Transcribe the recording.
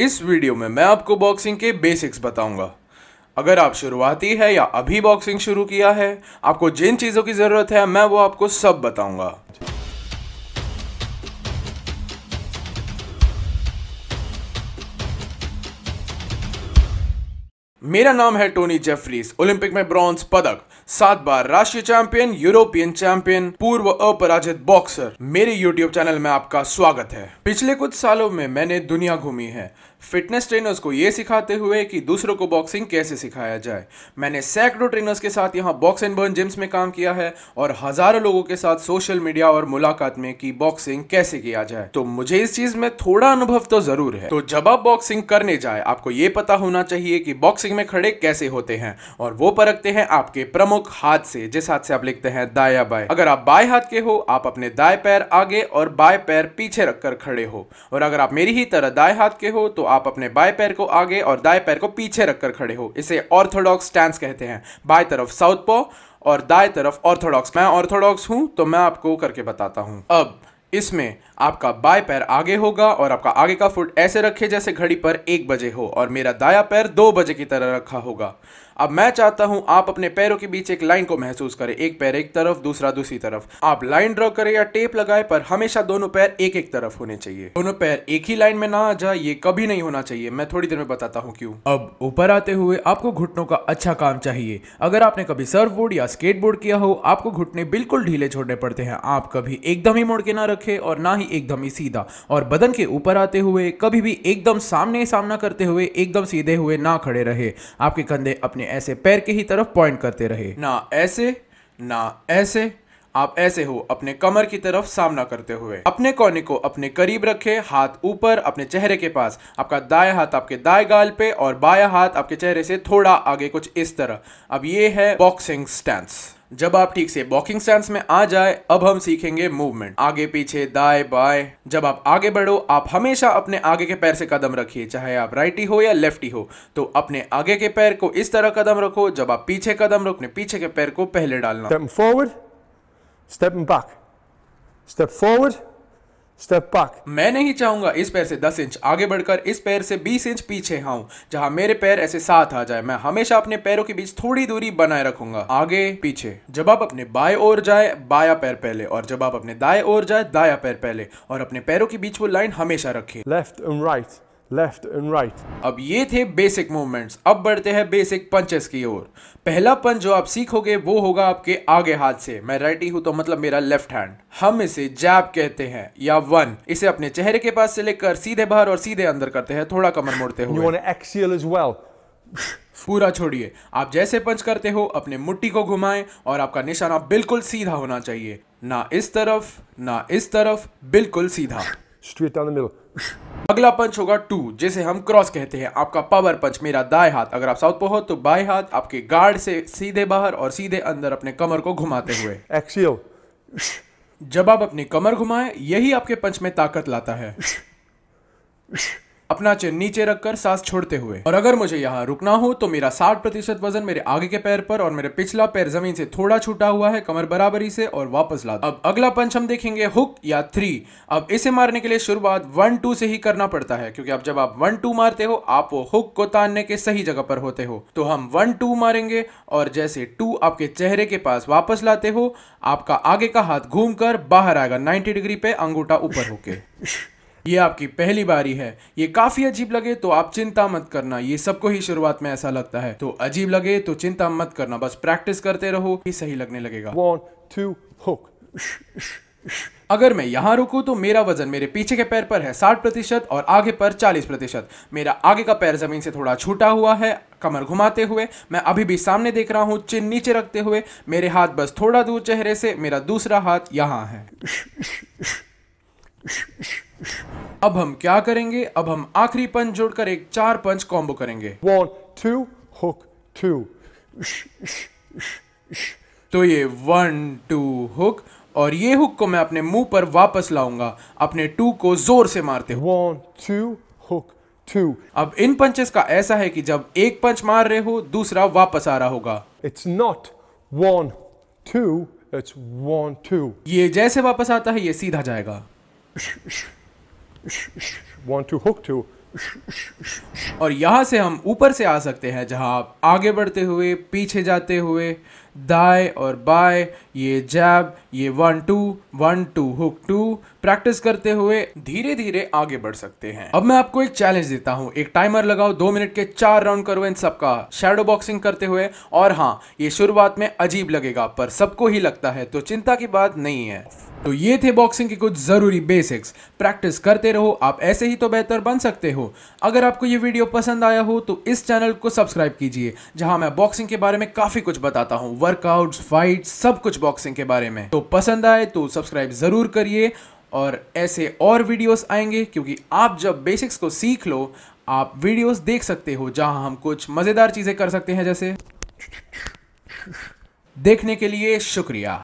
इस वीडियो में मैं आपको बॉक्सिंग के बेसिक्स बताऊंगा अगर आप शुरुआती है या अभी बॉक्सिंग शुरू किया है आपको जिन चीज़ों की ज़रूरत है मैं वो आपको सब बताऊंगा मेरा नाम है टोनी जेफरीज ओलंपिक में ब्रॉन्ज पदक सात बार राष्ट्रीय चैंपियन यूरोपियन चैंपियन पूर्व अपराजित बॉक्सर मेरे यूट्यूब चैनल में आपका स्वागत है पिछले कुछ सालों में मैंने दुनिया घूमी है फिटनेस ट्रेनर्स को ये सिखाते हुए कि दूसरों को बॉक्सिंग कैसे सिखाया जाए मैंने सैकड़ों ट्रेनर्स के साथ यहाँ बॉक्स एंड बर्न जिम्स में काम किया है और हज़ारों लोगों के साथ सोशल मीडिया और मुलाकात में कि बॉक्सिंग कैसे किया जाए तो मुझे इस चीज़ में थोड़ा अनुभव तो ज़रूर है तो जब आप बॉक्सिंग करने जाए आपको ये पता होना चाहिए कि बॉक्सिंग में खड़े कैसे होते हैं और वो परखते हैं आपके प्रमुख हाथ से जिस हाथ से आप लिखते हैं दाया बाय अगर आप बाय हाथ के हो आप अपने दाए पैर आगे और बाय पैर पीछे रखकर खड़े हो और अगर आप मेरी ही तरह दाए हाथ के हो तो आप अपने बाएं पैर को आगे और दाएं पैर को पीछे रखकर खड़े हो इसे ऑर्थोडॉक्स स्टैंड कहते हैं बाएं तरफ साउथ पो और दाएं तरफ ऑर्थोडॉक्स मैं ऑर्थोडॉक्स हूं तो मैं आपको करके बताता हूं अब इसमें आपका बाएं पैर आगे होगा और आपका आगे का फुट ऐसे रखे जैसे घड़ी पर एक बजे हो और मेरा दाया पैर दो बजे की तरह रखा होगा अब मैं चाहता हूं आप अपने पैरों के बीच एक लाइन को महसूस करें एक पैर एक तरफ दूसरा दूसरी तरफ आप लाइन ड्रॉ करें या टेप लगाए पर हमेशा दोनों पैर एक एक तरफ होने चाहिए दोनों पैर एक ही लाइन में ना आ जाए ये कभी नहीं होना चाहिए मैं थोड़ी देर में बताता हूँ क्यों अब ऊपर आते हुए आपको घुटनों का अच्छा काम चाहिए अगर आपने कभी सर्फ बोर्ड या स्केट किया हो आपको घुटने बिल्कुल ढीले छोड़ने पड़ते हैं आप कभी एकदम ही मोड़ के ना रखे और ना ही एकदम ही सीधा और बदन के ऊपर आते हुए कभी भी एकदम सामने सामना करते हुए एकदम सीधे हुए ना खड़े रहे आपके कंधे अपने ऐसे पैर के ही तरफ पॉइंट करते रहे ना ऐसे ना ऐसे आप ऐसे हो अपने कमर की तरफ सामना करते हुए अपने कोने को अपने करीब रखें हाथ ऊपर अपने चेहरे के पास आपका दाया हाथ आपके दाएं गाल पे और बाया हाथ आपके चेहरे से थोड़ा आगे कुछ इस तरह अब ये है बॉक्सिंग स्टैंड जब आप ठीक से वॉकिंग स्टैंड में आ जाए अब हम सीखेंगे मूवमेंट आगे पीछे दाए बाएं जब आप आगे बढ़ो आप हमेशा अपने आगे के पैर से कदम रखिए चाहे आप राइटी हो या लेफ्टी हो तो अपने आगे के पैर को इस तरह कदम रखो जब आप पीछे कदम रखो अपने पीछे के पैर को पहले डालना step forward step back step forward step back मैं नहीं चाहूंगा इस पैर से दस इंच आगे बढ़कर इस पैर से बीस इंच पीछे आऊं जहां मेरे पैर ऐसे साथ आ जाए मैं हमेशा अपने पैरों के बीच थोड़ी दूरी बनाए रखूंगा आगे पीछे जब आप अपने बाएं ओर जाए बाया पैर पहले और जब आप अपने दाएं ओर जाए दाया पैर पहले और अपने पैरों के बीच वो लाइन हमेशा रखे left and right left and right अब ये थे बेसिक मूवमेंट्स अब बढ़ते हैं बेसिक पंचेस की ओर पहला पंच जो आप सीखोगे वो होगा आपके आगे हाथ से मैं राइटी हूं तो मतलब मेरा लेफ्ट हैंड हम इसे जैब कहते हैं या वन इसे अपने चेहरे के पास से लेकर सीधे बाहर और सीधे अंदर करते हैं थोड़ा कमर मोड़ते हुए पूरा छोड़िए आप जैसे पंच करते हो अपने मुट्ठी को घुमाएं और आपका निशाना बिल्कुल सीधा होना चाहिए ना इस तरफ ना इस तरफ बिल्कुल सीधा स्ट्रेट डाउन द मिडल अगला पंच होगा टू जिसे हम क्रॉस कहते हैं आपका पावर पंच मेरा दाएं हाथ अगर आप साउथ पो हो तो बाएं हाथ आपके गार्ड से सीधे बाहर और सीधे अंदर अपने कमर को घुमाते हुए एक्सियो जब आप अपनी कमर घुमाएं यही आपके पंच में ताकत लाता है अपना चेन नीचे रखकर सांस छोड़ते हुए और अगर मुझे यहाँ रुकना हो तो मेरा 60 प्रतिशत वजन मेरे आगे के पैर पर और मेरे पिछला पैर जमीन से थोड़ा छूटा हुआ है कमर बराबरी से और वापस ला अब अगला पंच हम देखेंगे हुक या थ्री अब इसे मारने के लिए शुरुआत वन टू से ही करना पड़ता है क्योंकि अब जब आप वन टू मारते हो आप वो हुक को तानने के सही जगह पर होते हो तो हम वन टू मारेंगे और जैसे टू आपके चेहरे के पास वापस लाते हो आपका आगे का हाथ घूमकर बाहर आएगा 90 डिग्री पे अंगूठा ऊपर होके ये आपकी पहली बारी है ये काफी अजीब लगे तो आप चिंता मत करना ये सबको ही शुरुआत में ऐसा लगता है तो अजीब लगे तो चिंता मत करना बस प्रैक्टिस करते रहो ये सही लगने लगेगा One, two, hook. अगर मैं यहाँ रुकूं तो मेरा वजन मेरे पीछे के पैर पर है 60 प्रतिशत और आगे पर 40 प्रतिशत मेरा आगे का पैर जमीन से थोड़ा छूटा हुआ है कमर घुमाते हुए मैं अभी भी सामने देख रहा हूँ चिन नीचे रखते हुए मेरे हाथ बस थोड़ा दूर चेहरे से मेरा दूसरा हाथ यहाँ है अब हम क्या करेंगे अब हम आखिरी पंच जोड़कर एक चार पंच कॉम्बो करेंगे वन टू हुक टू तो ये वन टू हुक और ये हुक को मैं अपने मुंह पर वापस लाऊंगा अपने टू को जोर से मारते वन टू हुक टू अब इन पंचेस का ऐसा है कि जब एक पंच मार रहे हो दूसरा वापस आ रहा होगा it's not one two it's one two ये जैसे वापस आता है ये सीधा जाएगा want to hook to और यहाँ से हम ऊपर से आ सकते हैं जहाँ आप आगे बढ़ते हुए पीछे जाते हुए दाए और बाय ये जैब ये one two one two hook two practice करते हुए धीरे धीरे आगे बढ़ सकते हैं अब मैं आपको एक चैलेंज देता हूँ एक टाइमर लगाओ दो मिनट के चार राउंड करो इन सबका शेडो बॉक्सिंग करते हुए और हाँ ये शुरुआत में अजीब लगेगा पर सबको ही लगता है तो चिंता की बात नहीं है तो ये थे बॉक्सिंग के कुछ ज़रूरी बेसिक्स प्रैक्टिस करते रहो आप ऐसे ही तो बेहतर बन सकते हो अगर आपको ये वीडियो पसंद आया हो तो इस चैनल को सब्सक्राइब कीजिए जहां मैं बॉक्सिंग के बारे में काफ़ी कुछ बताता हूँ वर्कआउट्स फाइट सब कुछ बॉक्सिंग के बारे में तो पसंद आए तो सब्सक्राइब ज़रूर करिए और ऐसे और वीडियोज आएंगे क्योंकि आप जब बेसिक्स को सीख लो आप वीडियोज देख सकते हो जहां हम कुछ मज़ेदार चीज़ें कर सकते हैं जैसे देखने के लिए शुक्रिया